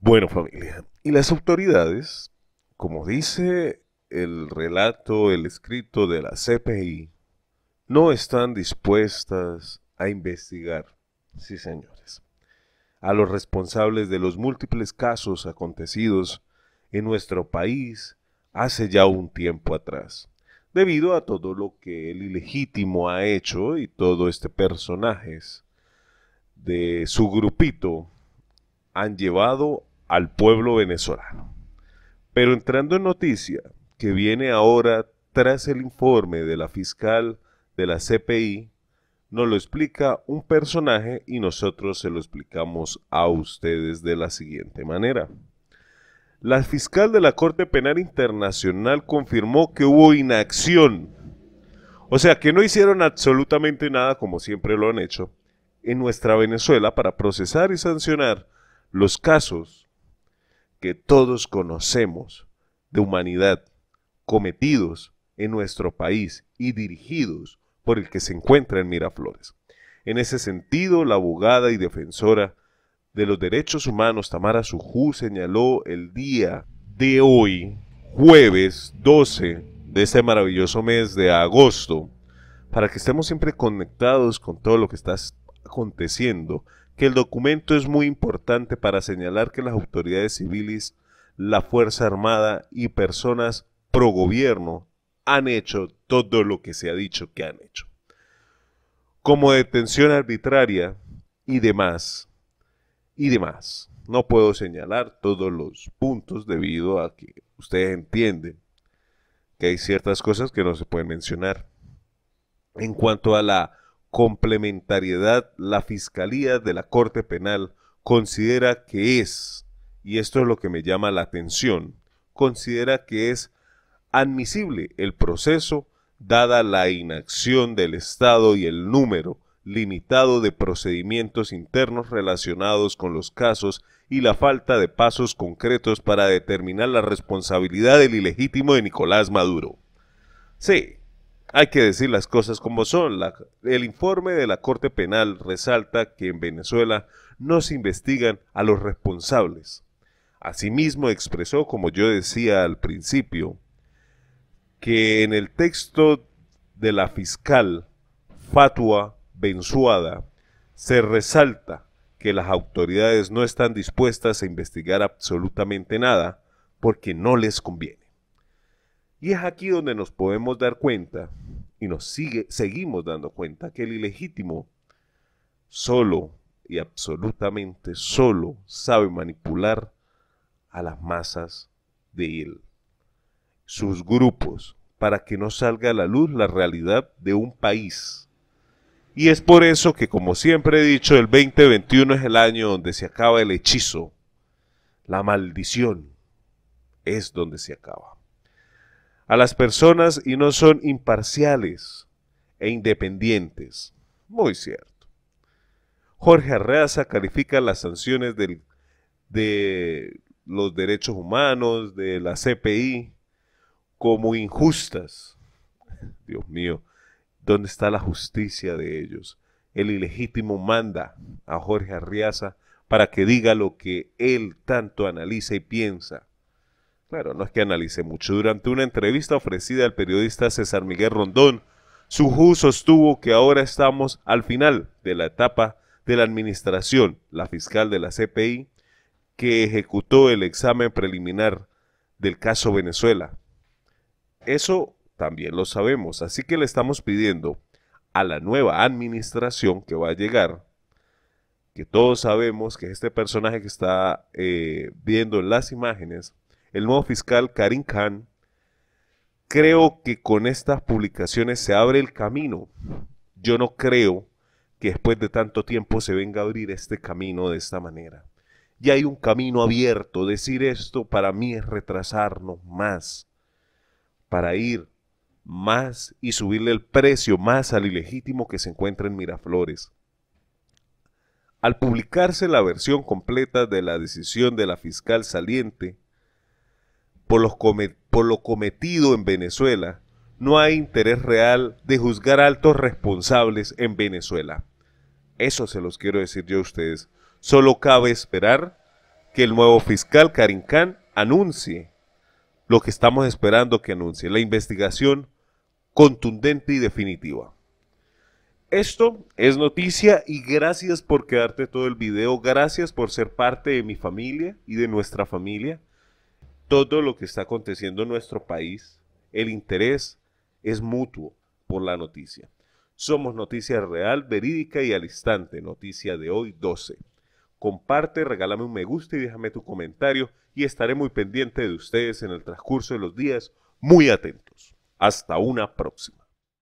Bueno, familia, y las autoridades, como dice el relato, el escrito de la CPI, no están dispuestas a investigar, sí señores, a los responsables de los múltiples casos acontecidos en nuestro país hace ya un tiempo atrás, debido a todo lo que el ilegítimo ha hecho y todo este personajes de su grupito han llevado al pueblo venezolano. Pero entrando en noticia, que viene ahora tras el informe de la fiscal de la CPI, nos lo explica un personaje y nosotros se lo explicamos a ustedes de la siguiente manera. La fiscal de la Corte Penal Internacional confirmó que hubo inacción, o sea que no hicieron absolutamente nada como siempre lo han hecho en nuestra Venezuela para procesar y sancionar los casos que todos conocemos de humanidad cometidos en nuestro país y dirigidos por el que se encuentra en Miraflores. En ese sentido, la abogada y defensora de los derechos humanos Tamara Sujú señaló el día de hoy, jueves 12 de este maravilloso mes de agosto, para que estemos siempre conectados con todo lo que está aconteciendo que el documento es muy importante para señalar que las autoridades civiles, la Fuerza Armada y personas pro gobierno han hecho todo lo que se ha dicho que han hecho. Como detención arbitraria y demás, y demás. No puedo señalar todos los puntos debido a que ustedes entienden que hay ciertas cosas que no se pueden mencionar. En cuanto a la complementariedad, la Fiscalía de la Corte Penal considera que es, y esto es lo que me llama la atención, considera que es admisible el proceso dada la inacción del Estado y el número limitado de procedimientos internos relacionados con los casos y la falta de pasos concretos para determinar la responsabilidad del ilegítimo de Nicolás Maduro. Sí, hay que decir las cosas como son. el informe de la Corte Penal resalta que en Venezuela no se investigan a los responsables. Asimismo expresó, como yo decía al principio, que en el texto de la fiscal Fatua Benzuada se resalta que las autoridades no están dispuestas a investigar absolutamente nada porque no les conviene. Y es aquí donde nos podemos dar cuenta, y nos sigue, seguimos dando cuenta, que el ilegítimo solo y absolutamente solo sabe manipular a las masas de él, sus grupos, para que no salga a la luz la realidad de un país. Y es por eso que, como siempre he dicho, el 2021 es el año donde se acaba el hechizo, la maldición es donde se acaba a las personas y no son imparciales e independientes. Muy cierto. Jorge Arreaza califica las sanciones de los derechos humanos, de la CPI, como injustas. Dios mío, ¿dónde está la justicia de ellos? El ilegítimo manda a Jorge Arriaza para que diga lo que él tanto analiza y piensa. Claro, no es que analice mucho. Durante una entrevista ofrecida al periodista César Miguel Rondón, su Suju sostuvo que ahora estamos al final de la etapa de la administración, la fiscal de la CPI, que ejecutó el examen preliminar del caso Venezuela. Eso también lo sabemos, así que le estamos pidiendo a la nueva administración que va a llegar, que todos sabemos que este personaje que está viendo eh, viendo las imágenes, el nuevo fiscal Karim Khan, creo que con estas publicaciones se abre el camino. Yo no creo que después de tanto tiempo se venga a abrir este camino de esta manera. Ya hay un camino abierto. Decir esto para mí es retrasarnos más, para ir más y subirle el precio más al ilegítimo que se encuentra en Miraflores. Al publicarse la versión completa de la decisión de la fiscal saliente, por, los por lo cometido en Venezuela, no hay interés real de juzgar altos responsables en Venezuela. Eso se los quiero decir yo a ustedes. Solo cabe esperar que el nuevo fiscal Karim anuncie lo que estamos esperando que anuncie, la investigación contundente y definitiva. Esto es noticia y gracias por quedarte todo el video, gracias por ser parte de mi familia y de nuestra familia todo lo que está aconteciendo en nuestro país, el interés es mutuo por la noticia. Somos noticia real, verídica y al instante, noticia de hoy 12. Comparte, regálame un me gusta y déjame tu comentario y estaré muy pendiente de ustedes en el transcurso de los días, muy atentos. Hasta una próxima.